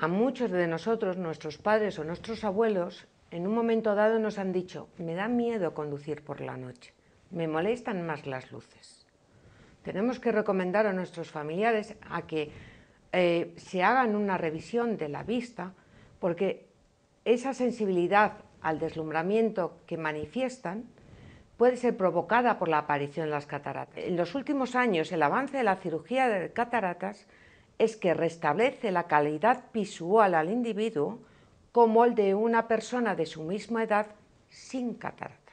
A muchos de nosotros, nuestros padres o nuestros abuelos, en un momento dado nos han dicho, me da miedo conducir por la noche, me molestan más las luces. Tenemos que recomendar a nuestros familiares a que eh, se hagan una revisión de la vista porque esa sensibilidad al deslumbramiento que manifiestan puede ser provocada por la aparición de las cataratas. En los últimos años, el avance de la cirugía de cataratas es que restablece la calidad visual al individuo como el de una persona de su misma edad sin catarata.